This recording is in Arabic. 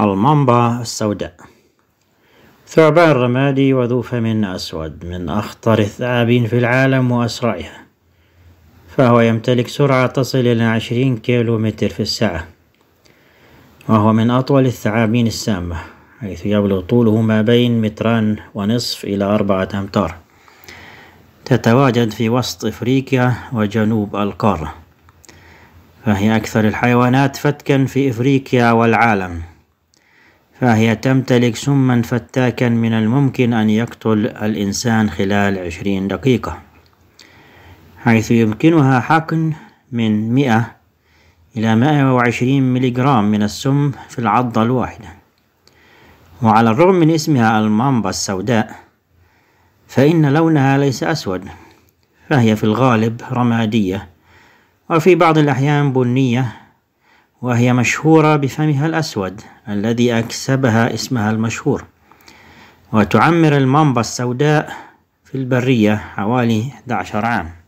المامبا السوداء ثعبان رمادي وذو فم أسود من أخطر الثعابين في العالم وأسرعها فهو يمتلك سرعة تصل إلى عشرين كيلو متر في الساعة وهو من أطول الثعابين السامة حيث يبلغ طوله ما بين متران ونصف إلى أربعة أمتار تتواجد في وسط إفريقيا وجنوب القارة فهي أكثر الحيوانات فتكا في إفريقيا والعالم فهي تمتلك سما فتاكا من الممكن أن يقتل الإنسان خلال عشرين دقيقة حيث يمكنها حقن من مئة إلى مائة وعشرين ملغرام من السم في العضة الواحدة وعلى الرغم من اسمها المامبا السوداء فإن لونها ليس أسود فهي في الغالب رمادية وفي بعض الأحيان بنية وهي مشهورة بفمها الأسود الذي أكسبها اسمها المشهور وتعمر المامبا السوداء في البرية حوالي 11 عام